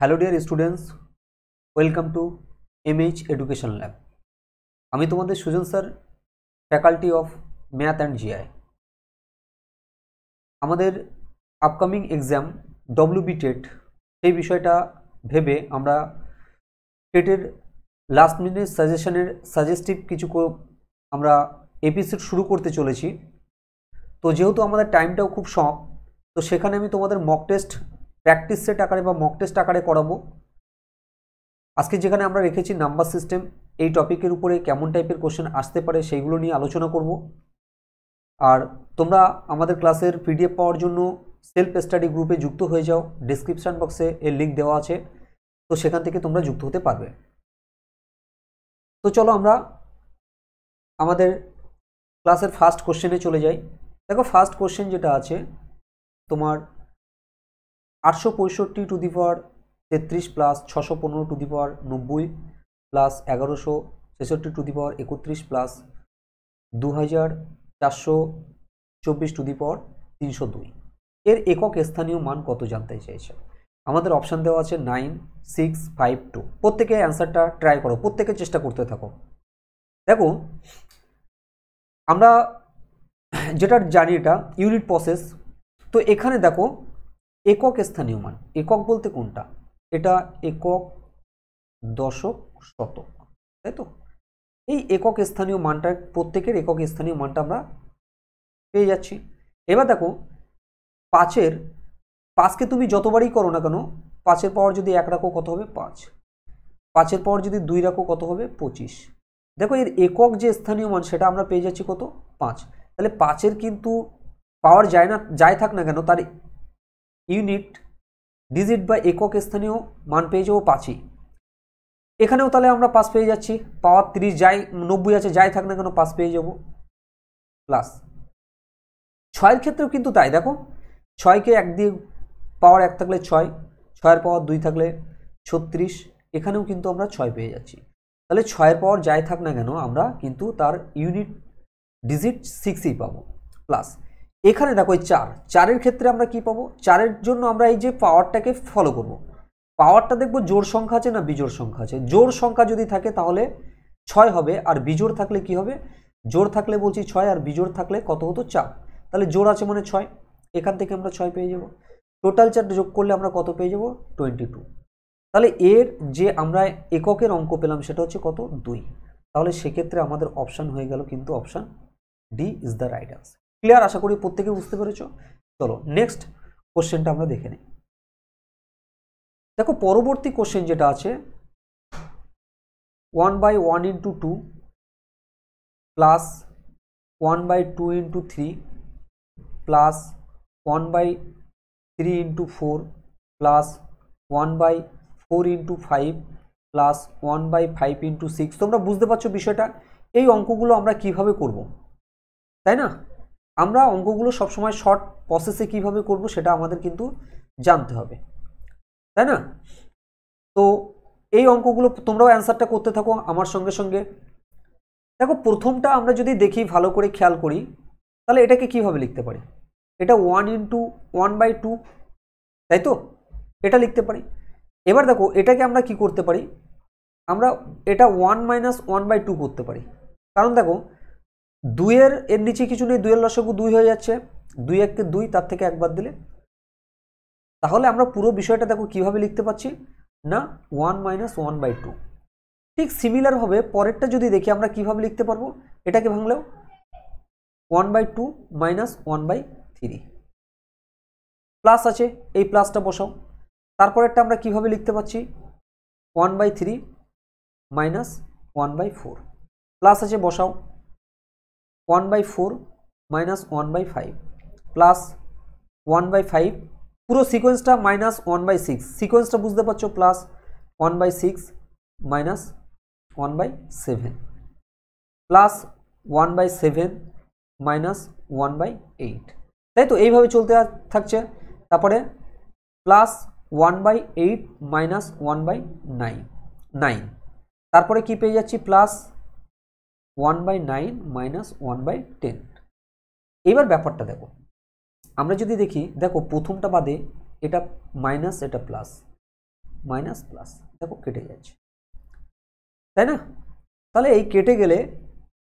Hello dear students welcome to MH education lab আমি তোমাদের Sujan sir faculty of math and GI আমাদের upcoming exam WB TET সেই বিষয়টা ভেবে আমরা টেটের লাস্ট মিনিট সাজেশনের সাজেস্টিভ কিছু আমরা এপিসোড শুরু করতে চলেছি তো যেহেতু আমাদের টাইমটাও খুব শখ তো সেখানে আমি তোমাদের মক টেস্ট প্র্যাকটিস সেট আকারে বা মক টেস্ট আকারে করাবো আজকে যেখানে আমরা রেখেছি নাম্বার সিস্টেম এই টপিকের উপরে কেমন টাইপের কোশ্চেন আসতে পারে সেইগুলো নিয়ে আলোচনা করব আর তোমরা আমাদের ক্লাসের পিডিএফ পাওয়ার জন্য সেলফ স্টাডি গ্রুপে যুক্ত হয়ে যাও ডিসক্রিপশান বক্সে এর লিঙ্ক দেওয়া আছে তো সেখান থেকে তোমরা যুক্ত হতে পারবে তো চলো আমরা আমাদের ক্লাসের ফার্স্ট কোশ্চেনে চলে যাই দেখো ফার্স্ট কোশ্চেন যেটা আছে তোমার আটশো পঁয়ষট্টি টু দি পাওয়ার তেত্রিশ প্লাস ছশো পনেরো টু দি পাওয়ার নব্বই প্লাস এগারোশো ছেষট্টি টু দি পাওয়ার একত্রিশ প্লাস দু হাজার চারশো চব্বিশ টু দি পাওয়ার তিনশো দুই এর একক স্থানীয় মান কত জানতে চাইছে আমাদের অপশান দেওয়া আছে নাইন সিক্স ফাইভ টু প্রত্যেকে অ্যান্সারটা ট্রাই করো প্রত্যেকে চেষ্টা করতে থাকো দেখো আমরা যেটা জানি এটা ইউনিট প্রসেস তো এখানে দেখো একক স্থানীয় মান একক বলতে কোনটা এটা একক দশক শতক তাই তো এই একক স্থানীয় মানটা প্রত্যেকের একক স্থানীয় মানটা আমরা পেয়ে যাচ্ছি এবার দেখো পাঁচের পাঁচকে তুমি যতবারই করো না কেন পাঁচের পাওয়ার যদি এক রাখো কত হবে পাঁচ পাঁচের পাওয়ার যদি দুই রাখো কত হবে পঁচিশ দেখো এর একক যে স্থানীয় মান সেটা আমরা পেয়ে যাচ্ছি কত পাঁচ তাহলে পাঁচের কিন্তু পাওয়ার যায় না যাই থাক না কেন তার ইউনিট ডিজিট বা একক স্থানীয় মান পেয়ে যাবো পাঁচই এখানেও তাহলে আমরা পাস পেয়ে যাচ্ছি পাওয়ার তিরিশ যাই নব্বই আছে যাই থাক না কেন পাস পেয়ে যাব প্লাস ছয়ের ক্ষেত্রেও কিন্তু তাই দেখো ছয়কে এক দিয়ে পাওয়ার এক থাকলে ছয় ছয়ের পাওয়ার দুই থাকলে ছত্রিশ এখানেও কিন্তু আমরা ছয় পেয়ে যাচ্ছি তাহলে ছয়ের পাওয়ার যাই থাক না কেন আমরা কিন্তু তার ইউনিট ডিজিট সিক্সই পাবো প্লাস এখানে দেখো এই চার চারের ক্ষেত্রে আমরা কি পাবো চারের জন্য আমরা এই যে পাওয়ারটাকে ফলো করব। পাওয়ারটা দেখবো জোর সংখ্যা আছে না বিজোর সংখ্যা আছে জোর সংখ্যা যদি থাকে তাহলে ছয় হবে আর বিজোর থাকলে কি হবে জোর থাকলে বলছি ছয় আর বিজোর থাকলে কত হতো চার তাহলে জোর আছে মানে ছয় এখান থেকে আমরা ছয় পেয়ে যাব টোটাল চার যোগ করলে আমরা কত পেয়ে যাব টোয়েন্টি টু তাহলে এর যে আমরা এককের অঙ্ক পেলাম সেটা হচ্ছে কত দুই তাহলে সেক্ষেত্রে আমাদের অপশান হয়ে গেল কিন্তু option D is the right answer clear আশা করি প্রত্যেকে বুঝতে পেরেছো চলো নেক্সট কোশ্চেনটা আমরা দেখে নিই দেখো পরবর্তী কোশ্চেন যেটা আছে one by one into two plus one by two into three plus one by three into four plus one by four into five plus one by five into six তোমরা বুঝতে পারছো বিষয়টা এই অঙ্কগুলো আমরা কিভাবে করব তাই না আমরা অঙ্কগুলো সবসময় শর্ট প্রসেসে কিভাবে করব সেটা আমাদের কিন্তু জানতে হবে তাই না তো এই অঙ্কগুলো তোমরাও অ্যান্সারটা করতে থাকো আমার সঙ্গে সঙ্গে দেখো প্রথমটা আমরা যদি দেখি ভালো করে খেয়াল করি তাহলে এটাকে কিভাবে লিখতে পারি এটা one into one by two তাই তো এটা লিখতে পারি এবার দেখো এটাকে আমরা কি করতে পারি আমরা এটা one minus one by two করতে পারি কারণ দেখো দুইয়ের এর নিচে কিছু নেই দুইয়ের লসগু দুই হয়ে যাচ্ছে দুই এককে দুই তার থেকে একবার দিলে তাহলে আমরা পুরো বিষয়টা দেখো কিভাবে লিখতে পাচ্ছি না one minus one by two ঠিক সিমিলারভাবে পরেরটা যদি দেখি আমরা কিভাবে লিখতে পারবো এটাকে ভাঙলেও one by two minus one by three plus আছে এই প্লাসটা বসাও তারপরেরটা আমরা কিভাবে লিখতে পাচ্ছি one by three minus one by four plus আছে বসাও one by four minus one by five plus one by five পুরো সিকোয়েন্সটা মাইনাস ওয়ান বাই সিক্স সিকোয়েন্সটা বুঝতে পারছো plus one by six minus one by seven plus one by seven minus one by eight তাই তো এইভাবে চলতে থাকছে তারপরে plus one by eight minus one by nine nine তারপরে কি পেয়ে যাচ্ছি plus one by nine minus one by ten এবার ব্যাপারটা দেখো আমরা যদি দেখি দেখো প্রথমটা বাদে এটা মাইনাস এটা প্লাস মাইনাস প্লাস দেখো কেটে যাচ্ছে তাই না তাহলে এই কেটে গেলে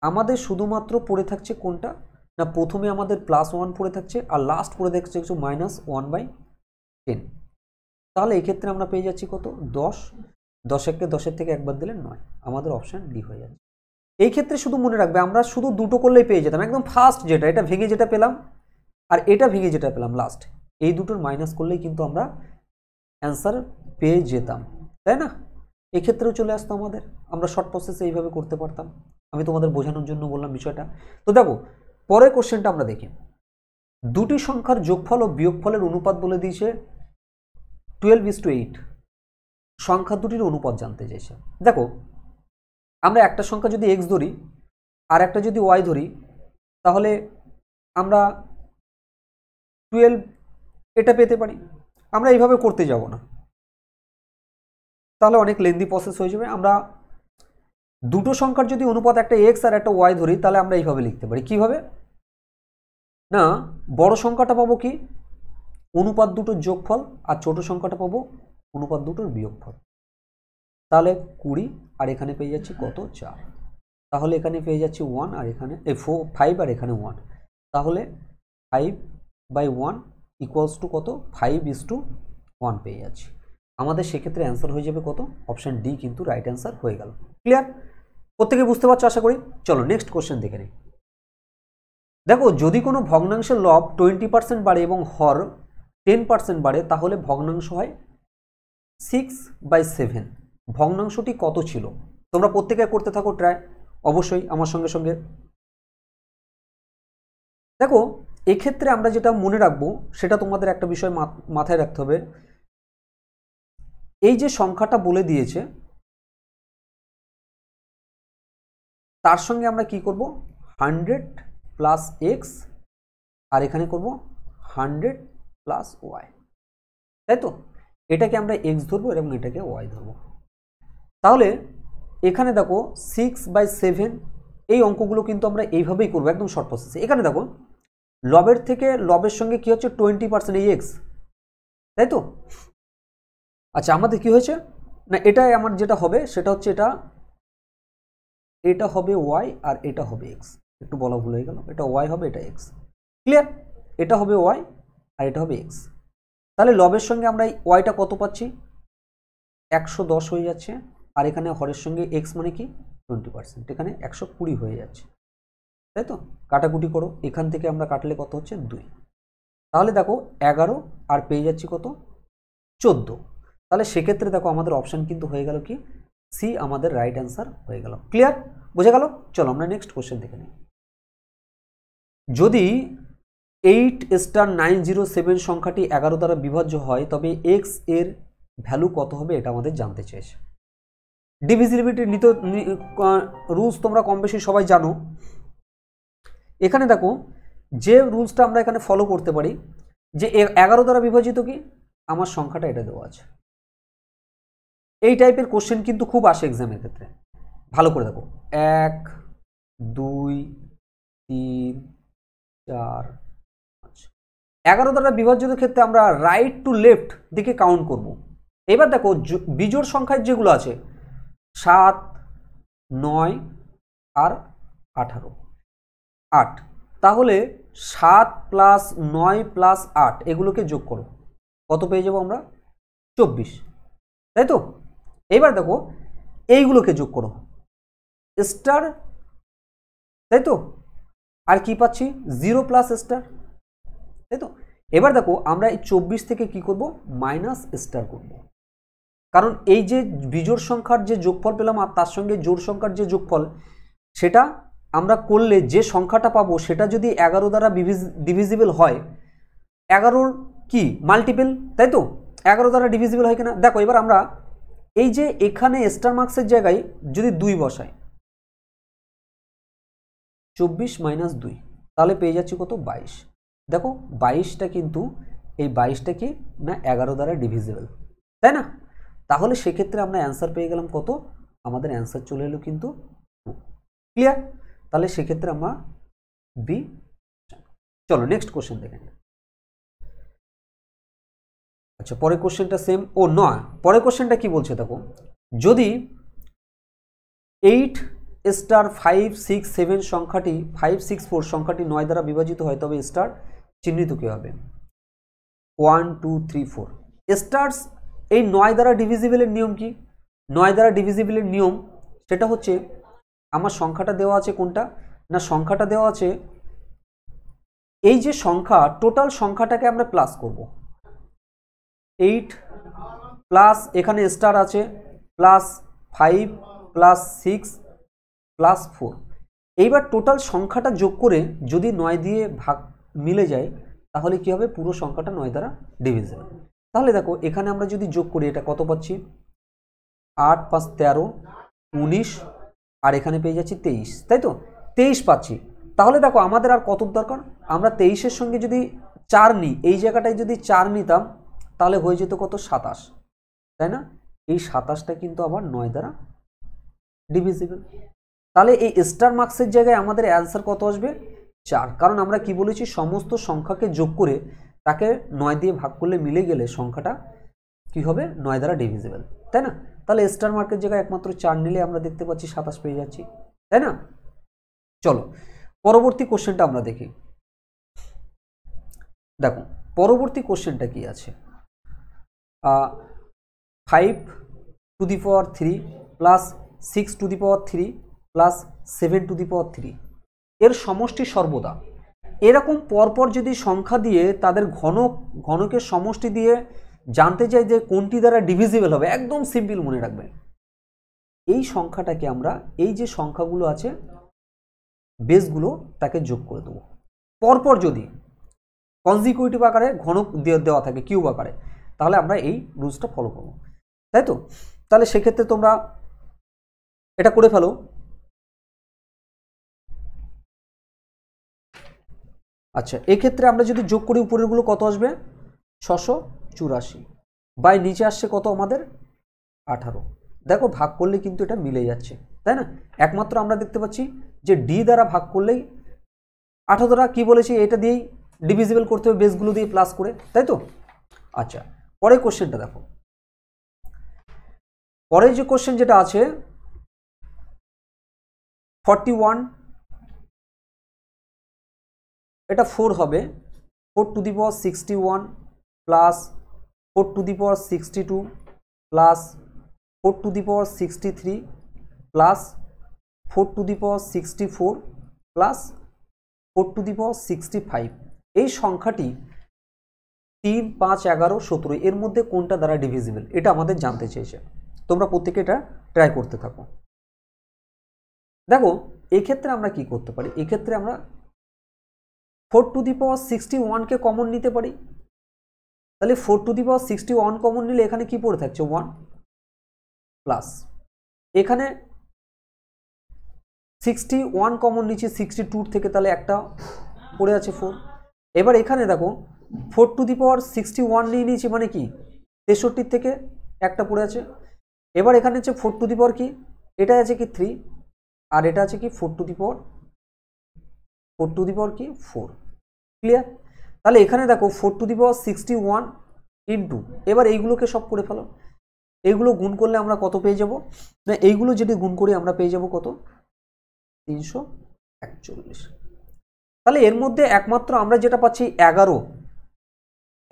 আমাদের শুধুমাত্র পড়ে থাকছে কোনটা না প্রথমে আমাদের প্লাস ওয়ান পড়ে থাকছে আর লাস্ট পড়ে থাকছে কিছু মাইনাস ওয়ান বাই টেন তাহলে এক্ষেত্রে আমরা পেয়ে যাচ্ছি কত দশ দশ একে দশের থেকে একবার দিলে নয় আমাদের অপশান ডি হয়ে যাচ্ছে এই ক্ষেত্রে শুধু মনে রাখবে আমরা শুধু দুটো করলেই পেয়ে যেতাম একদম ফার্স্ট যেটা এটা ভেঙে যেটা পেলাম আর এটা ভেঙে যেটা পেলাম লাস্ট এই দুটোর মাইনাস করলেই কিন্তু আমরা অ্যান্সার পেয়ে যেতাম তাই না এক্ষেত্রেও চলে আসতো আমাদের আমরা শর্ট প্রসেসে এইভাবে করতে পারতাম আমি তোমাদের বোঝানোর জন্য বললাম বিষয়টা তো দেখো পরের কোশ্চেনটা আমরা দেখি দুটি সংখ্যার যোগফল ও বিয়োগফলের অনুপাত বলে দিয়েছে টুয়েলভ ইস টু এইট সংখ্যা দুটির অনুপাত জানতে চাইছে দেখো আমরা একটা সংখ্যা যদি এক্স ধরি আর একটা যদি ওয়াই ধরি তাহলে আমরা টুয়েলভ এটা পেতে পারি আমরা এইভাবে করতে যাব না তাহলে অনেক লেন্দি প্রসেস হয়ে যাবে আমরা দুটো সংখ্যার যদি অনুপাত একটা এক্স আর একটা ওয়াই ধরি তাহলে আমরা এইভাবে লিখতে পারি কিভাবে না বড় সংখ্যাটা পাবো কি অনুপাত দুটোর যোগফল আর ছোট সংখ্যাটা পাবো অনুপাত দুটোর বিয়োগফল তাহলে কুড়ি আর এখানে পেয়ে যাচ্ছি কত চার তাহলে এখানে পেয়ে যাচ্ছি ওয়ান আর এখানে ফো ফাইভ আর এখানে ওয়ান তাহলে five by one equals to কত ফাইভ ইস টু ওয়ান পেয়ে যাচ্ছি আমাদের সেক্ষেত্রে অ্যান্সার হয়ে যাবে কত অপশান ডি কিন্তু রাইট অ্যান্সার হয়ে গেল ক্লিয়ার প্রত্যেকে বুঝতে পারছো আশা করি চলো নেক্সট কোশ্চেন দেখে নিই দেখো যদি কোনো ভগ্নাংশের লব টোয়েন্টি পার্সেন্ট বাড়ে এবং হর টেন পার্সেন্ট বাড়ে তাহলে ভগ্নাংশ হয় সিক্স বাই সেভেন ভগ্নাংশটি কত ছিল তোমরা প্রত্যেকে করতে থাকো ট্রাই অবশ্যই আমার সঙ্গে সঙ্গে দেখো এক্ষেত্রে আমরা যেটা মনে রাখবো সেটা তোমাদের একটা বিষয় মাথায় রাখতে হবে এই যে সংখ্যাটা বলে দিয়েছে তার সঙ্গে আমরা কি করব হান্ড্রেড প্লাস এক্স আর এখানে করব হান্ড্রেড প্লাস ওয়াই তাই তো এটাকে আমরা এক্স ধরবো এবং এটাকে ওয়াই ধরবো তাহলে এখানে দেখো সিক্স বাই সেভেন এই অঙ্কগুলো কিন্তু আমরা এইভাবেই করবো একদম শর্ট প্রসেসে এখানে দেখো লবের থেকে লবের সঙ্গে কি হচ্ছে টোয়েন্টি পার্সেন্ট এই এক্স তাই তো আচ্ছা আমাদের কি হয়েছে না এটাই আমার যেটা হবে সেটা হচ্ছে এটা এটা হবে ওয়াই আর এটা হবে এক্স একটু বলা ভুল হয়ে গেল এটা ওয়াই হবে এটা এক্স ক্লিয়ার এটা হবে ওয়াই আর এটা হবে এক্স তাহলে লবের সঙ্গে আমরা এই ওয়াইটা কত পাচ্ছি একশো হয়ে যাচ্ছে আর এখানে হরের সঙ্গে এক্স মানে কি টোয়েন্টি পার্সেন্ট এখানে একশো কুড়ি হয়ে যাচ্ছে তাই তো কাটাকুটি করো এখান থেকে আমরা কাটলে কত হচ্ছে দুই তাহলে দেখো এগারো আর পেয়ে যাচ্ছি কত চোদ্দো তাহলে সেক্ষেত্রে দেখো আমাদের অপশান কিন্তু হয়ে গেল কি সি আমাদের রাইট অ্যান্সার হয়ে গেল ক্লিয়ার বোঝা গেল চলো আমরা নেক্সট কোশ্চেন দেখে নিই যদি eight star nine zero seven সংখ্যাটি এগারো দ্বারা বিভাজ্য হয় তবে এক্স এর ভ্যালু কত হবে এটা আমাদের জানতে চেয়েছে ডিভিজিবিলিটি নিত রুলস তোমরা কম বেশি সবাই জানো এখানে দেখো যে রুলসটা আমরা এখানে ফলো করতে পারি যে এগারো দ্বারা বিভাজিত কি আমার সংখ্যাটা এটা দেওয়া আছে এই টাইপের কোশ্চেন কিন্তু খুব আসে এক্সামের ক্ষেত্রে ভালো করে দেখো এক দুই তিন চার এগারো দ্বারা বিভাজিত ক্ষেত্রে আমরা রাইট টু লেফট দিকে কাউন্ট করব এবার দেখো বিজোর সংখ্যায় যেগুলো আছে সাত নয় আর আঠারো আট তাহলে সাত প্লাস নয় প্লাস আট এগুলোকে যোগ করো কত পেয়ে যাবো আমরা চব্বিশ তাই তো এবার দেখো এইগুলোকে যোগ করো স্টার তাই তো আর কি পাচ্ছি জিরো প্লাস স্টার তাই তো এবার দেখো আমরা এই চব্বিশ থেকে কি করব মাইনাস স্টার করবো কারণ এই যে বিজোড় সংখ্যার যে যোগফল পেলাম আর তার সঙ্গে জোড় সংখ্যার যে যোগফল সেটা আমরা করলে যে সংখ্যাটা পাবো সেটা যদি এগারো দ্বারা ডিভিজিবল হয় এগারোর কি মাল্টিপেল তাই তো এগারো দ্বারা ডিভিজিবল হয় কিনা দেখো এবার আমরা এই যে এখানে স্টার মার্কসের জায়গায় যদি দুই বসাই চব্বিশ মাইনাস দুই তাহলে পেয়ে যাচ্ছি কত বাইশ দেখো বাইশটা কিন্তু এই বাইশটা কি না এগারো দ্বারা ডিভিজিবল তাই না তাহলে সেক্ষেত্রে আমরা অ্যান্সার পেয়ে গেলাম কত আমাদের অ্যান্সার চলে এলো কিন্তু ক্লিয়ার তাহলে সেক্ষেত্রে আমরা বি চলো নেক্সট কোশ্চেন দেখেন আচ্ছা পরের কোশ্চেনটা সেম ও নয় পরের কোশ্চেনটা কি বলছে দেখো যদি eight star five six seven সংখ্যাটি ফাইভ সিক্স ফোর সংখ্যাটি নয় দ্বারা বিভাজিত হয় তবে স্টার চিহ্নিত কী হবে one two three four stars এই নয় দ্বারা ডিভিজিবলের নিয়ম কি নয় দ্বারা ডিভিজিবলের নিয়ম সেটা হচ্ছে আমার সংখ্যাটা দেওয়া আছে কোনটা না সংখ্যাটা দেওয়া আছে এই যে সংখ্যা টোটাল সংখ্যাটাকে আমরা প্লাস করব এইট প্লাস এখানে স্টার আছে plus five plus six plus four এইবার টোটাল সংখ্যাটা যোগ করে যদি নয় দিয়ে ভাগ মিলে যায় তাহলে কি হবে পুরো সংখ্যাটা নয় দ্বারা ডিভিজিবল তাহলে দেখো এখানে আমরা যদি যোগ করি এটা কত পাচ্ছি আট পাঁচ তেরো উনিশ আর এখানে পেয়ে যাচ্ছি তেইশ তাই তো তেইশ পাচ্ছি তাহলে দেখো আমাদের আর কত দরকার আমরা তেইশের সঙ্গে যদি চার নিই এই জায়গাটায় যদি চার নিতাম তাহলে হয়ে যেত কত সাতাশ তাই না এই সাতাশটা কিন্তু আবার নয় দ্বারা ডিভিজিবল তাহলে এই স্টার মার্কসের জায়গায় আমাদের অ্যান্সার কত আসবে চার কারণ আমরা কি বলেছি সমস্ত সংখ্যাকে যোগ করে তাকে নয় দিয়ে ভাগ করলে মিলে গেলে সংখ্যাটা কি হবে নয় দ্বারা ডিভিজিবল তাই না তাহলে স্টার মার্কের জায়গায় একমাত্র চার নিলে আমরা দেখতে পাচ্ছি সাতাশ পেয়ে যাচ্ছি তাই না চলো পরবর্তী কোশ্চেনটা আমরা দেখি দেখো পরবর্তী কোশ্চেনটা কি আছে five to the power three plus six to the power three plus seven to the power three এর সমষ্টি সর্বদা এরকম পরপর যদি সংখ্যা দিয়ে তাদের ঘন ঘনকের সমষ্টি দিয়ে জানতে চাই যে কোনটি দ্বারা ডিভিজিবল হবে একদম সিম্পল মনে রাখবে এই সংখ্যাটাকে আমরা এই যে সংখ্যাগুলো আছে বেসগুলো তাকে যোগ করে দেবো পরপর যদি কনজিকিউটিভ আকারে ঘনক দেওয়া থাকে কিউব আকারে তাহলে আমরা এই রুলসটা ফলো করবো তাই তো তাহলে সেক্ষেত্রে তোমরা এটা করে ফেলো আচ্ছা এক্ষেত্রে আমরা যদি যোগ করি উপরেরগুলো কত আসবে ছশো চুরাশি বাই নিচে আসছে কত আমাদের আঠারো দেখো ভাগ করলে কিন্তু এটা মিলে যাচ্ছে তাই না একমাত্র আমরা দেখতে পাচ্ছি যে ডি দ্বারা ভাগ করলেই আঠারো দ্বারা কি বলেছি এটা দিয়েই ডিভিজিবল করতে হবে বেসগুলো দিয়ে প্লাস করে তাই তো আচ্ছা পরের কোশ্চেনটা দেখো পরের যে কোশ্চেন যেটা আছে ফর্টি ওয়ান এটা ফোর হবে four to the power sixty one plus four to the power sixty two plus four to the power sixty three plus four to the power sixty four plus four to the power sixty five এই সংখ্যাটি তিন পাঁচ এগারো সতেরো এর মধ্যে কোনটা দ্বারা ডিভিজিবল এটা আমাদের জানতে চেয়েছে তোমরা প্রত্যেকে এটা ট্রাই করতে থাকো দেখো এক্ষেত্রে আমরা কি করতে পারি এক্ষেত্রে আমরা four to the power sixty ওয়ানকে কমন নিতে পারি তাহলে four to the power sixty one common নিলে এখানে কি পড়ে থাকছে ওয়ান প্লাস এখানে সিক্সটি ওয়ান কমন নিচ্ছে সিক্সটি টুর থেকে তাহলে একটা পড়ে আছে ফোর এবার এখানে দেখো four to the power sixty one নিয়ে নিয়েছি মানে কি তেষট্টির থেকে একটা পড়ে আছে এবার এখানে হচ্ছে ফোর টু দি পাওয়ার কি এটা আছে কি থ্রি আর এটা আছে কি four to the power four to the power কি ফোর ক্লিয়ার তাহলে এখানে দেখো four to the power sixty one into এবার এইগুলোকে সব করে ফেলো এইগুলো গুণ করলে আমরা কত পেয়ে যাব না এইগুলো যদি গুণ করি আমরা পেয়ে যাব কত তিনশো একচল্লিশ তাহলে এর মধ্যে একমাত্র আমরা যেটা পাচ্ছি এগারো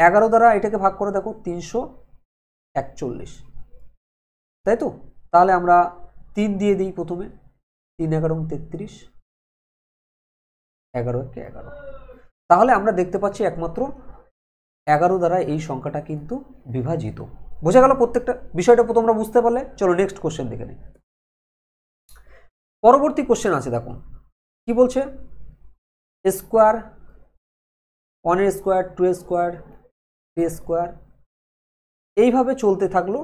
এগারো দ্বারা এটাকে ভাগ করে দেখো তিনশো একচল্লিশ তাই তো তাহলে আমরা তিন দিয়ে দিই প্রথমে তিন এগারো তেত্রিশ এগারো একে এগারো তাহলে আমরা দেখতে পাচ্ছি একমাত্র এগারো দ্বারা এই সংখ্যাটা কিন্তু বিভাজিত বোঝা গেল প্রত্যেকটা বিষয়টা তোমরা বুঝতে পারলে চলো নেক্সট কোশ্চেন দেখে নিই পরবর্তী কোশ্চেন আছে দেখুন কি বলছে স্কোয়ার ওয়ানের square two square three square এইভাবে চলতে থাকলো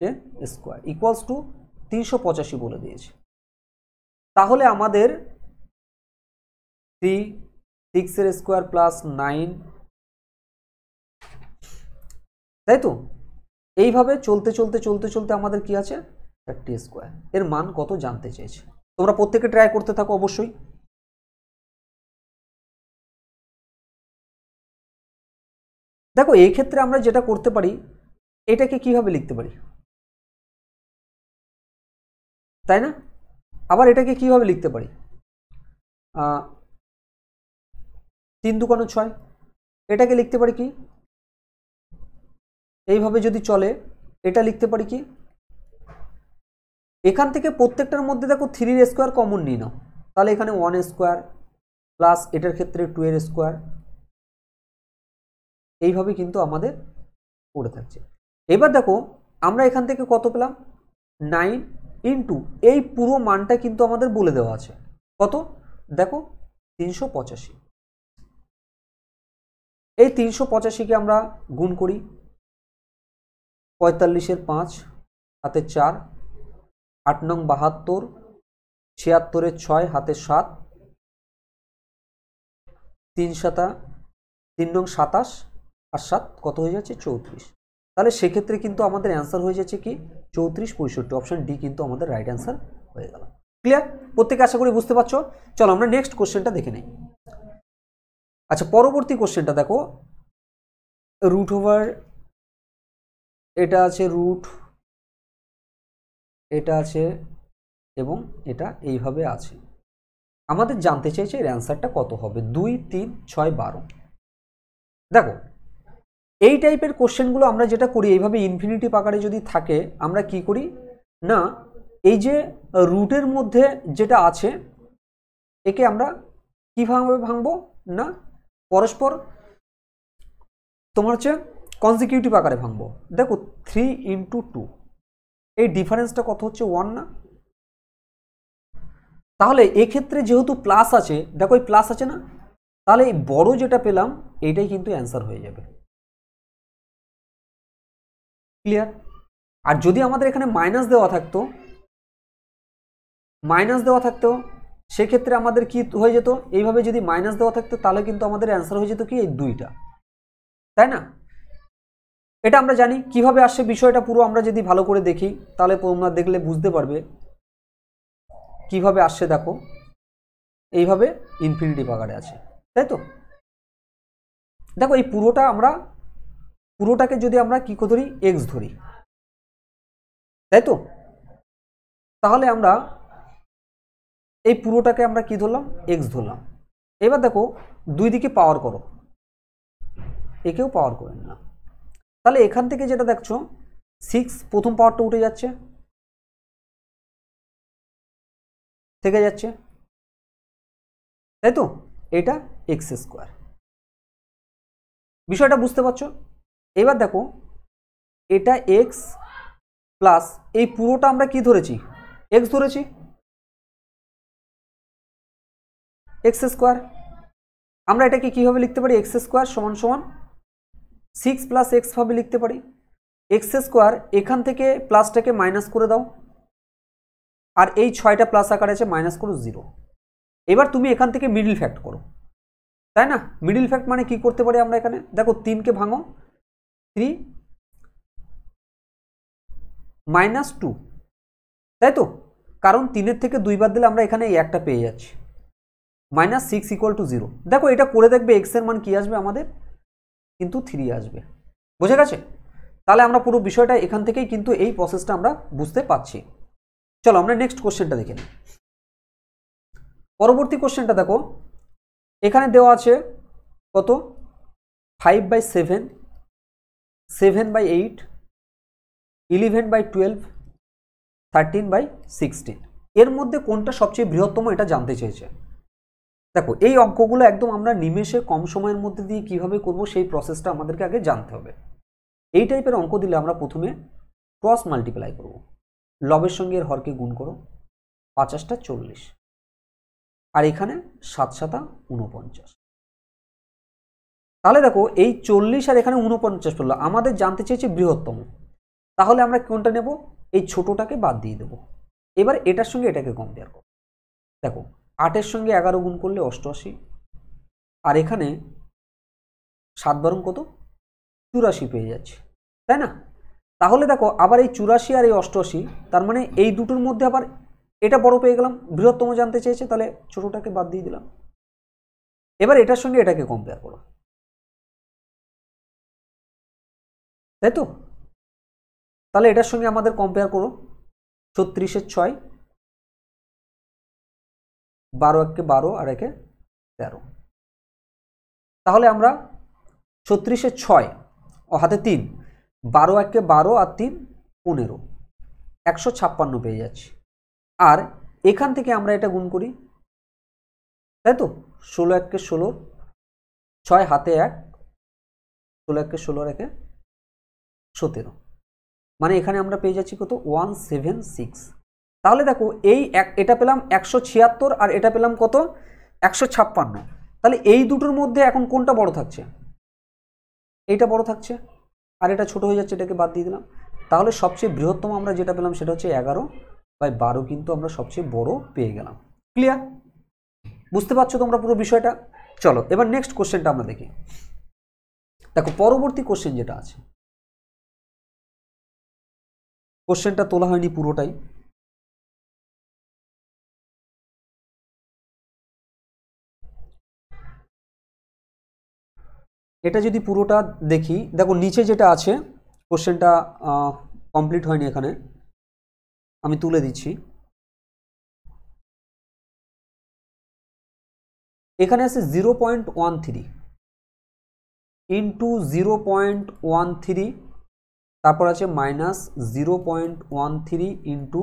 যে স্কোয়ার ইকুয়ালস টু তিনশো পঁচাশি বলে দিয়েছে তাহলে আমাদের থ্রি সিক্সের স্কোয়ার প্লাস নাইন তাই তো এইভাবে চলতে চলতে চলতে চলতে আমাদের কি আছে থার্টি স্কোয়ার এর মান কত জানতে চেয়েছে তোমরা প্রত্যেকে ট্রাই করতে থাকো অবশ্যই দেখো এই ক্ষেত্রে আমরা যেটা করতে পারি এটাকে কিভাবে লিখতে পারি তাই না আবার এটাকে কিভাবে লিখতে পারি তিন দুকানো ছয় এটাকে লিখতে পারি কি এইভাবে যদি চলে এটা লিখতে পারি কি এখান থেকে প্রত্যেকটার মধ্যে দেখো থ্রির স্কোয়ার কমন নিয়ে নাও তাহলে এখানে ওয়ান স্কোয়ার প্লাস এটার ক্ষেত্রে টু এর স্কোয়ার এইভাবে কিন্তু আমাদের পড়ে থাকছে এবার দেখো আমরা এখান থেকে কত পেলাম নাইন ইন্টু এই পুরো মানটা কিন্তু আমাদের বলে দেওয়া আছে কত দেখো তিনশো পঁচাশি এই তিনশো পঁচাশিকে আমরা গুণ করি পঁয়তাল্লিশের পাঁচ হাতে চার আট নং বাহাত্তর ছিয়াত্তরের ছয় হাতে সাত তিন সাতা তিন নং সাতাশ আর সাত কত হয়ে যাচ্ছে চৌত্রিশ তাহলে সেক্ষেত্রে কিন্তু আমাদের অ্যান্সার হয়ে যাচ্ছে কি চৌত্রিশ পঁয়ষট্টি অপশান ডি কিন্তু আমাদের রাইট অ্যান্সার হয়ে গেল ক্লিয়ার প্রত্যেকে আশা করি বুঝতে পারছো চলো আমরা নেক্সট কোশ্চেনটা দেখে নিই আচ্ছা পরবর্তী কোশ্চেনটা দেখো রুট ওভার এটা আছে রুট এটা আছে এবং এটা এইভাবে আছে আমাদের জানতে চাইছে এর অ্যান্সারটা কত হবে দুই তিন ছয় বারো দেখো এই টাইপের কোশ্চেনগুলো আমরা যেটা করি এইভাবে ইনফিনিটি পাকারে যদি থাকে আমরা কি করি না এই যে রুটের মধ্যে যেটা আছে একে আমরা কীভাবে ভাঙবো না পরস্পর তোমার হচ্ছে কনজিকিউটিভ আকারে ভাঙবো দেখো থ্রি ইন্টু টু এই ডিফারেন্সটা কত হচ্ছে ওয়ান না তাহলে এক্ষেত্রে যেহেতু প্লাস আছে দেখো এই প্লাস আছে না তাহলে এই বড় যেটা পেলাম এইটাই কিন্তু অ্যান্সার হয়ে যাবে ক্লিয়ার আর যদি আমাদের এখানে মাইনাস দেওয়া থাকতো মাইনাস দেওয়া থাকতো সেক্ষেত্রে আমাদের কি হয়ে যেত এইভাবে যদি মাইনাস দেওয়া থাকতো তাহলে কিন্তু আমাদের অ্যান্সার হয়ে যেত কি এই দুইটা তাই না এটা আমরা জানি কিভাবে আসছে বিষয়টা পুরো আমরা যদি ভালো করে দেখি তাহলে তোমরা দেখলে বুঝতে পারবে কিভাবে আসছে দেখো এইভাবে ইনফিনিটি বাগারে আছে তাই তো দেখো এই পুরোটা আমরা পুরোটাকে যদি আমরা কী ধরি এক্স ধরি তাই তো তাহলে আমরা এই পুরোটাকে আমরা কি ধরলাম এক্স ধরলাম এবার দেখো দুই দিকে পাওয়ার করো একেও পাওয়ার করে নিলাম তাহলে এখান থেকে যেটা দেখছো সিক্স প্রথম পাওয়ারটা উঠে যাচ্ছে থেকে যাচ্ছে তাই তো এটা এক্স স্কোয়ার বিষয়টা বুঝতে পারছো এবার দেখো এটা এক্স প্লাস এই পুরোটা আমরা কি ধরেছি এক্স ধরেছি এক্স স্কোয়ার আমরা এটাকে কীভাবে লিখতে পারি এক্স স্কোয়ার সমান সমান সিক্স প্লাস এক্সভাবে লিখতে পারি এক্স স্কোয়ার এখান থেকে প্লাসটাকে মাইনাস করে দাও আর এই ছয়টা প্লাস আকারে আছে মাইনাস করো জিরো এবার তুমি এখান থেকে মিডিল ফ্যাক্ট করো তাই না মিডিল ফ্যাক্ট মানে কি করতে পারি আমরা এখানে দেখো তিনকে ভাঙো থ্রি মাইনাস টু তাই তো কারণ তিনের থেকে দুইবার দিলে আমরা এখানে এই একটা পেয়ে যাচ্ছি minus six equal to zero দেখো এটা করে দেখবে এক্সের মান কি আসবে আমাদের কিন্তু থ্রি আসবে বুঝে গেছে তাহলে আমরা পুরো বিষয়টা এখান থেকেই কিন্তু এই প্রসেসটা আমরা বুঝতে পারছি চলো আমরা নেক্সট কোশ্চেনটা দেখে নিই পরবর্তী কোশ্চেনটা দেখো এখানে দেওয়া আছে কত five by seven seven by eight eleven by twelve thirteen by sixteen এর মধ্যে কোনটা সবচেয়ে বৃহত্তম এটা জানতে চেয়েছে দেখো এই অঙ্কগুলো একদম আমরা নিমেষে কম সময়ের মধ্যে দিয়ে কিভাবে করব সেই প্রসেসটা আমাদেরকে আগে জানতে হবে এই টাইপের অঙ্ক দিলে আমরা প্রথমে ক্রস মাল্টিপ্লাই করব লবের সঙ্গে এর হরকে গুণ করো পঁচাশটা চল্লিশ আর এখানে সাত সাতা উনপঞ্চাশ তাহলে দেখো এই চল্লিশ আর এখানে উনপঞ্চাশ পড়লো আমাদের জানতে চেয়েছে বৃহত্তম তাহলে আমরা কোনটা নেব এই ছোটোটাকে বাদ দিয়ে দেবো এবার এটার সঙ্গে এটাকে কম্পেয়ার করো দেখো আটের সঙ্গে এগারো গুণ করলে অষ্টআশি আর এখানে সাত বারং কত চুরাশি পেয়ে যাচ্ছে তাই না তাহলে দেখো আবার এই চুরাশি আর এই অষ্টআশি তার মানে এই দুটোর মধ্যে আবার এটা বড় পেয়ে গেলাম বৃহত্তম জানতে চেয়েছে তাহলে ছোটোটাকে বাদ দিয়ে দিলাম এবার এটার সঙ্গে এটাকে কম্পেয়ার করো তাই তো তাহলে এটার সঙ্গে আমাদের কম্পেয়ার করো ছত্রিশের ছয় বারো এককে বারো আর একে তেরো তাহলে আমরা ছত্রিশে ছয় ও হাতে তিন বারো এককে বারো আর তিন পনেরো একশো ছাপ্পান্ন পেয়ে যাচ্ছি আর এখান থেকে আমরা এটা গুণ করি তাই তো ষোলো এককে ষোলো ছয় হাতে এক ষোলো এককে ষোলো একে সতেরো মানে এখানে আমরা পেয়ে যাচ্ছি কত ওয়ান সেভেন সিক্স তাহলে দেখো এই এটা পেলাম একশো ছিয়াত্তর আর এটা পেলাম কত একশো ছাপ্পান্ন তাহলে এই দুটোর মধ্যে এখন কোনটা বড় থাকছে এইটা বড় থাকছে আর এটা ছোট হয়ে যাচ্ছে এটাকে বাদ দিয়ে দিলাম তাহলে সবচেয়ে বৃহত্তম আমরা যেটা পেলাম সেটা হচ্ছে এগারো বাই বারো কিন্তু আমরা সবচেয়ে বড় পেয়ে গেলাম ক্লিয়ার বুঝতে পারছো তোমরা পুরো বিষয়টা চলো এবার নেক্সট কোশ্চেনটা আমরা দেখি দেখো পরবর্তী কোশ্চেন যেটা আছে কোশ্চেনটা তোলা হয়নি পুরোটাই এটা যদি পুরোটা দেখি দেখো নিচে যেটা আছে কোশ্চেনটা কমপ্লিট হয়নি এখানে আমি তুলে দিচ্ছি এখানে আছে zero point one three into zero point one three তারপর আছে minus zero point one three into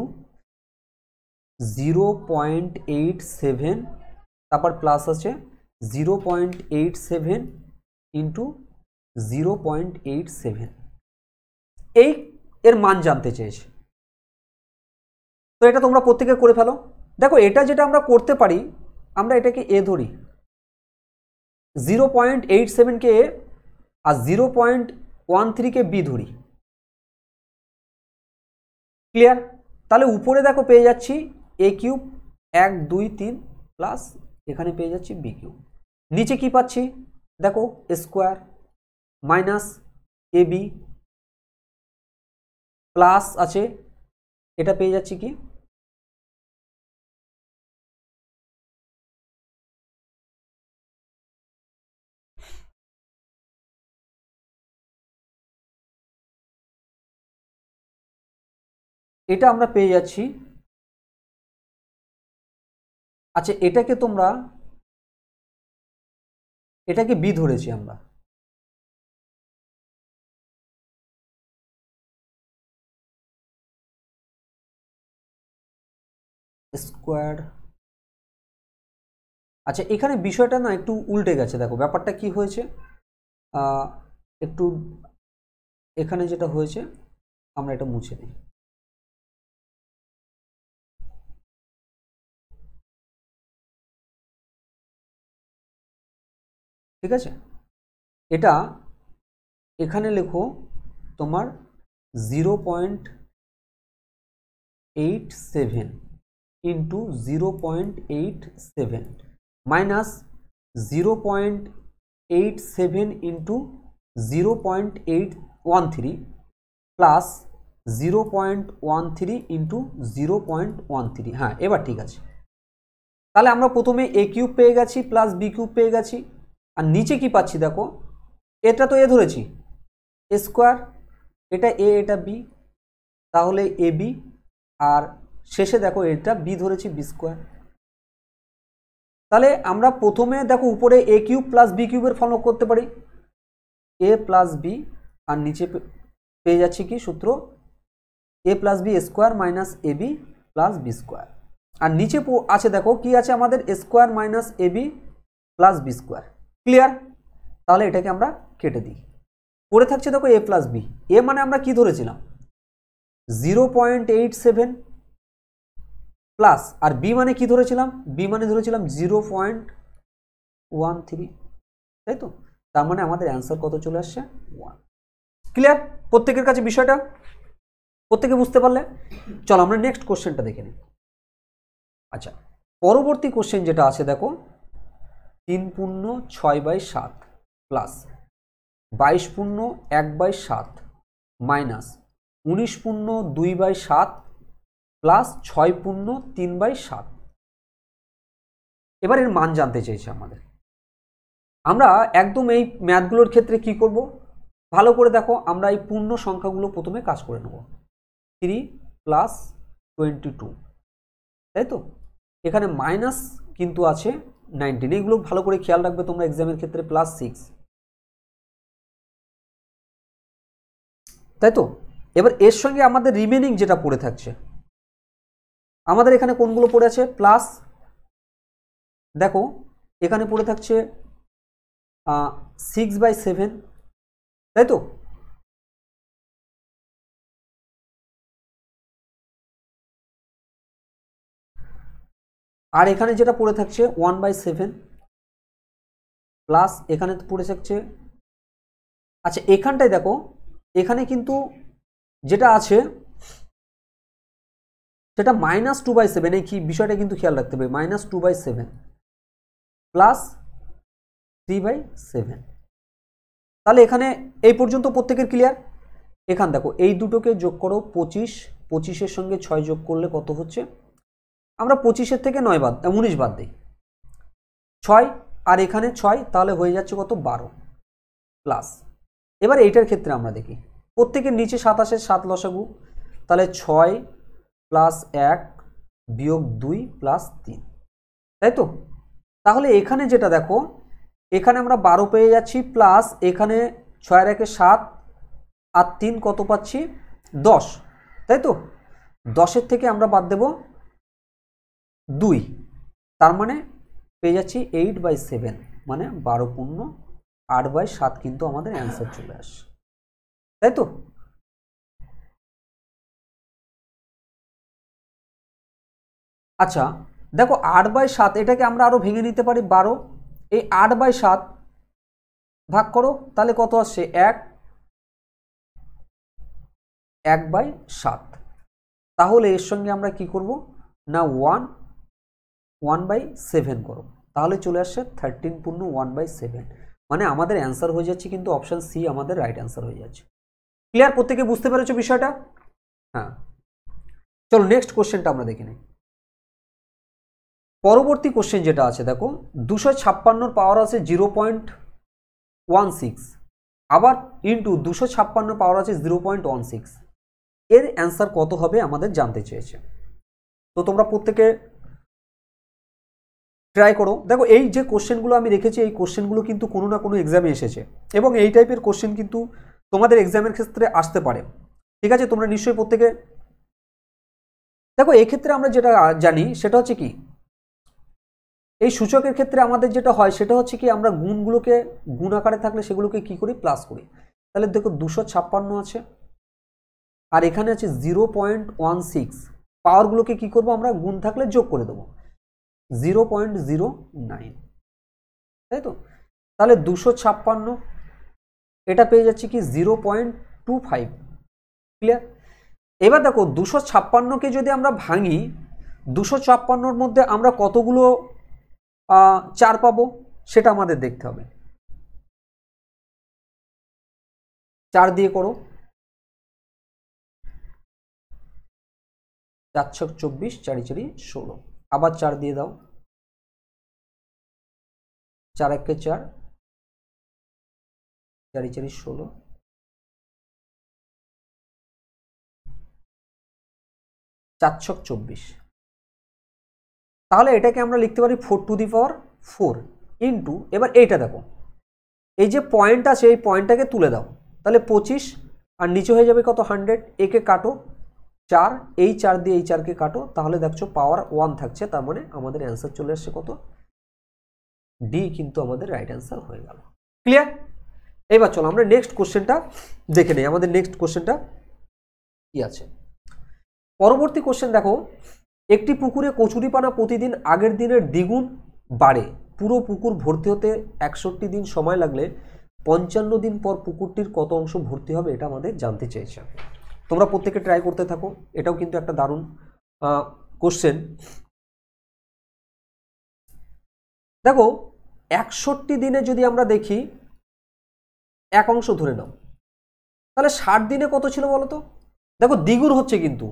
zero point eight seven তারপর প্লাস আছে zero point eight seven into zero point eight seven এই এর মান জানতে চেয়েছে তো এটা তোমরা প্রত্যেকে করে ফেলো দেখো এটা যেটা আমরা করতে পারি আমরা এটাকে এ ধরি জিরো পয়েন্ট এইট সেভেনকে এ আর জিরো পয়েন্ট ওয়ান থ্রিকে বি ধরি ক্লিয়ার তাহলে উপরে দেখো পেয়ে যাচ্ছি এ কিউব এক দুই তিন প্লাস এখানে পেয়ে যাচ্ছি বি কিউব নিচে কি পাচ্ছি দেখো square minus a b plus আছে এটা পেয়ে যাচ্ছি কি এটা আমরা পেয়ে যাচ্ছি আচ্ছা এটাকে তোমরা এটাকে বি ধরেছি আমরা স্কোয়ার আচ্ছা এখানে বিষয়টা না একটু উল্টে গেছে দেখো ব্যাপারটা কি হয়েছে একটু এখানে যেটা হয়েছে আমরা এটা মুছে দিই ঠিক আছে এটা এখানে লেখো তোমার zero point eight seven into zero point eight seven minus zero point eight seven into zero point eight one three plus zero point one three into zero point one three হ্যাঁ এবার ঠিক আছে তাহলে আমরা প্রথমে এ কিউব পেয়ে গেছি plus B cube পেয়ে গেছি আর নিচে কি পাচ্ছি দেখো এটা তো এ ধরেছি এ স্কোয়ার এটা এ এটা বি তাহলে এ বি আর শেষে দেখো এটা বি ধরেছি বি স্কোয়ার তাহলে আমরা প্রথমে দেখো উপরে এ কিউব প্লাস বি কিউবের ফলো করতে পারি এ প্লাস বি আর নিচে পেয়ে যাচ্ছি কি সূত্র a plus b square minus a b plus b square আর নিচে আছে দেখো কি আছে আমাদের square minus a b plus b square clear তাহলে এটাকে আমরা কেটে দিই পড়ে থাকছে দেখো এ প্লাস বি এ মানে আমরা কি ধরেছিলাম zero point eight seven plus আর বি মানে কি ধরেছিলাম বি মানে ধরেছিলাম জিরো পয়েন্ট ওয়ান থ্রি তাই তো তার মানে আমাদের অ্যান্সার কত চলে আসছে ওয়ান ক্লিয়ার প্রত্যেকের কাছে বিষয়টা প্রত্যেকে বুঝতে পারলে চলো আমরা নেক্সট কোশ্চেনটা দেখে নিই আচ্ছা পরবর্তী কোশ্চেন যেটা আছে দেখো তিন পূর্ণ ছয় বাই সাত প্লাস বাইশ পূর্ণ এক বাই সাত মাইনাস উনিশ পূর্ণ দুই বাই সাত প্লাস ছয় পূর্ণ তিন বাই সাত এবার এর মান জানতে চাইছে আমাদের আমরা একদম এই ম্যাথগুলোর ক্ষেত্রে কি করব ভালো করে দেখো আমরা এই পূর্ণ সংখ্যাগুলো প্রথমে কাজ করে নেব থ্রি প্লাস টোয়েন্টি টু তাই তো এখানে মাইনাস কিন্তু আছে নাইনটিন এইগুলো ভালো করে খেয়াল রাখবে তোমরা এক্সামের ক্ষেত্রে প্লাস সিক্স তাই তো এবার এর সঙ্গে আমাদের রিমেনিং যেটা পড়ে থাকছে আমাদের এখানে কোনগুলো পড়ে আছে প্লাস দেখো এখানে পড়ে থাকছে সিক্স বাই সেভেন তাই তো আর এখানে যেটা পড়ে থাকছে ওয়ান বাই সেভেন প্লাস এখানে পড়ে থাকছে আচ্ছা এখানটায় দেখো এখানে কিন্তু যেটা আছে সেটা মাইনাস টু বাই সেভেন এই কি বিষয়টা কিন্তু খেয়াল রাখতে হবে minus two by seven plus three by seven তাহলে এখানে এই পর্যন্ত প্রত্যেকের ক্লিয়ার এখান দেখো এই দুটোকে যোগ করো পঁচিশ পঁচিশের সঙ্গে ছয় যোগ করলে কত হচ্ছে আমরা পঁচিশের থেকে নয় বাদ উনিশ বাদ দিই ছয় আর এখানে ছয় তাহলে হয়ে যাচ্ছে কত বারো প্লাস এবার এইটার ক্ষেত্রে আমরা দেখি প্রত্যেকের নিচে সাতাশের সাত লসাগু তাহলে ছয় প্লাস এক বিয়োগ দুই প্লাস তিন তাই তো তাহলে এখানে যেটা দেখো এখানে আমরা বারো পেয়ে যাচ্ছি প্লাস এখানে ছয়ের একে সাত আর তিন কত পাচ্ছি দশ তাই তো দশের থেকে আমরা বাদ দেবো দুই তার মানে পেয়ে যাচ্ছি এইট বাই সেভেন মানে বারো পূর্ণ আট বাই সাত কিন্তু আমাদের অ্যান্সার চলে আসে তাই তো আচ্ছা দেখো আট বাই সাত এটাকে আমরা আরও ভেঙে নিতে পারি বারো এই আট বাই সাত ভাগ করো তাহলে কত আসছে এক এক বাই সাত তাহলে এর সঙ্গে আমরা কি করব না ওয়ান ওয়ান বাই সেভেন করো তাহলে চলে আসছে থার্টিন পূর্ণ ওয়ান বাই সেভেন মানে আমাদের অ্যান্সার হয়ে যাচ্ছে কিন্তু অপশান সি আমাদের রাইট অ্যান্সার হয়ে যাচ্ছে ক্লিয়ার প্রত্যেকে বুঝতে পেরেছো বিষয়টা হ্যাঁ চলো নেক্সট কোশ্চেনটা আমরা দেখে নিই পরবর্তী কোশ্চেন যেটা আছে দেখো দুশো ছাপ্পান্নর পাওয়ার আছে জিরো পয়েন্ট ওয়ান সিক্স আবার ইন্টু দুশো ছাপ্পান্ন পাওয়ার আছে জিরো পয়েন্ট ওয়ান সিক্স এর অ্যান্সার কত হবে আমাদের জানতে চেয়েছে তো তোমরা প্রত্যেকে ট্রাই করো দেখো এই যে কোশ্চেনগুলো আমি রেখেছি এই কোশ্চেনগুলো কিন্তু কোনো না কোনো এক্সামে এসেছে এবং এই টাইপের কোশ্চেন কিন্তু তোমাদের এক্সামের ক্ষেত্রে আসতে পারে ঠিক আছে তোমরা নিশ্চয়ই প্রত্যেকে দেখো এক্ষেত্রে আমরা যেটা জানি সেটা হচ্ছে কি এই সূচকের ক্ষেত্রে আমাদের যেটা হয় সেটা হচ্ছে কি আমরা গুণগুলোকে গুণ আকারে থাকলে সেগুলোকে কি করি প্লাস করি তাহলে দেখো দুশো ছাপ্পান্ন আছে আর এখানে আছে জিরো পয়েন্ট ওয়ান সিক্স পাওয়ারগুলোকে কী করবো আমরা গুণ থাকলে যোগ করে দেবো জিরো পয়েন্ট জিরো নাইন তাই তো তাহলে দুশো ছাপ্পান্ন এটা পেয়ে যাচ্ছি কি zero point two five clear এবার দেখো দুশো ছাপ্পান্নকে যদি আমরা ভাঙি দুশো ছাপ্পান্নর মধ্যে আমরা কতগুলো চার পাবো সেটা আমাদের দেখতে হবে চার দিয়ে করো চার ছক চব্বিশ চারি চারি ষোলো আবার চার দিয়ে দাও চার একে চার চারি চারি ষোলো চার ছক চব্বিশ তাহলে এটাকে আমরা লিখতে পারি four to the power four into এবার এইটা দেখো এই যে পয়েন্ট আছে এই পয়েন্টটাকে তুলে দাও তাহলে পঁচিশ আর নিচে হয়ে যাবে কত হান্ড্রেড একে কাটো চার এই চার দিয়ে এই চারকে কাটো তাহলে দেখছো পাওয়ার ওয়ান থাকছে তার মানে আমাদের অ্যান্সার চলে আসছে কত ডি কিন্তু আমাদের রাইট অ্যান্সার হয়ে গেল ক্লিয়ার এবার চলো আমরা নেক্সট কোশ্চেনটা দেখে নিই আমাদের নেক্সট কোশ্চেনটা কি আছে পরবর্তী কোশ্চেন দেখো একটি পুকুরে কচুরিপানা প্রতিদিন আগের দিনের দ্বিগুণ বাড়ে পুরো পুকুর ভর্তি হতে একষট্টি দিন সময় লাগলে পঞ্চান্ন দিন পর পুকুরটির কত অংশ ভর্তি হবে এটা আমাদের জানতে চেয়েছে তোমরা প্রত্যেকে ট্রাই করতে থাকো এটাও কিন্তু একটা দারুণ কোশ্চেন দেখো একষট্টি দিনে যদি আমরা দেখি এক অংশ ধরে নাও তাহলে ষাট দিনে কত ছিল বলো তো দেখো দ্বিগুণ হচ্ছে কিন্তু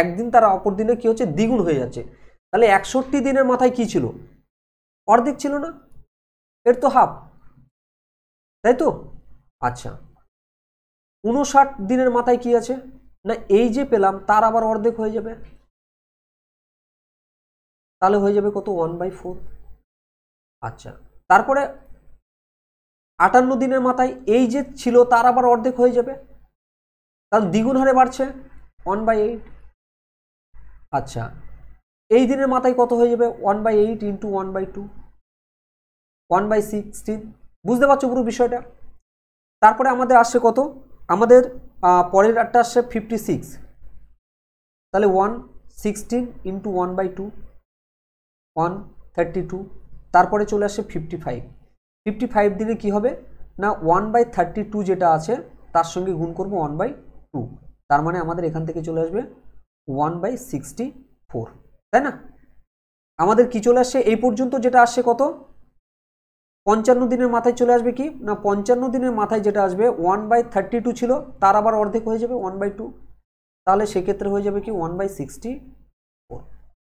একদিন তারা অপর দিনে কী হচ্ছে দ্বিগুণ হয়ে যাচ্ছে তাহলে একষট্টি দিনের মাথায় কি ছিল অর্ধেক ছিল না এর তো হাফ তাই তো আচ্ছা উনষাট দিনের মাথায় কি আছে না এই যে পেলাম তার আবার অর্ধেক হয়ে যাবে তাহলে হয়ে যাবে কত ওয়ান বাই ফোর আচ্ছা তারপরে আটান্ন দিনের মাথায় এই যে ছিল তার আবার অর্ধেক হয়ে যাবে কারণ দ্বিগুণ হারে বাড়ছে ওয়ান বাই এইট আচ্ছা এই দিনের মাথায় কত হয়ে যাবে one by eight into one by two one by sixteen বুঝতে পারছো পুরো বিষয়টা তারপরে আমাদের আসছে কত আমাদের পরের আটটা আসছে ফিফটি সিক্স তাহলে one sixteen into one by two one thirty two তারপরে চলে আসে ফিফটি ফাইভ ফিফটি ফাইভ দিলে কী হবে না ওয়ান বাই থার্টি টু যেটা আছে তার সঙ্গে গুণ করবো ওয়ান বাই টু তার মানে আমাদের এখান থেকে চলে আসবে ওয়ান বাই সিক্সটি ফোর তাই না আমাদের কি চলে আসছে এই পর্যন্ত যেটা আসছে কত পঞ্চান্ন দিনের মাথায় চলে আসবে কি না পঞ্চান্ন দিনের মাথায় যেটা আসবে ওয়ান বাই থার্টি টু ছিল তার আবার অর্ধেক হয়ে যাবে ওয়ান বাই টু তাহলে সেক্ষেত্রে হয়ে যাবে কি ওয়ান বাই সিক্সটি ফোর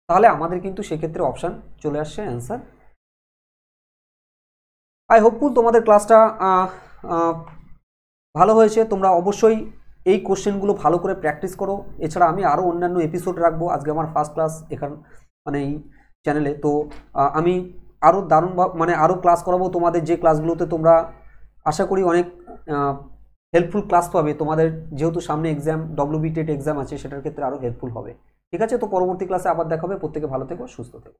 তাহলে আমাদের কিন্তু সেক্ষেত্রে অপশান চলে আসছে অ্যান্সার আই হোপফুল তোমাদের ক্লাসটা ভালো হয়েছে তোমরা অবশ্যই এই কোশ্চেনগুলো ভালো করে প্র্যাকটিস করো এছাড়া আমি আরও অন্যান্য এপিসোড রাখবো আজকে আমার ফার্স্ট ক্লাস এখান মানে এই চ্যানেলে তো আমি আরও দারুণ মানে আরও ক্লাস করাবো তোমাদের যে ক্লাসগুলোতে তোমরা আশা করি অনেক হেল্পফুল ক্লাস পাবে তোমাদের যেহেতু সামনে এক্সাম বি টেট এক্সাম আছে সেটার ক্ষেত্রে আরও হেল্পফুল হবে ঠিক আছে তো পরবর্তী ক্লাসে আবার দেখাবে প্রত্যেকে ভালো থেকো সুস্থ থেকো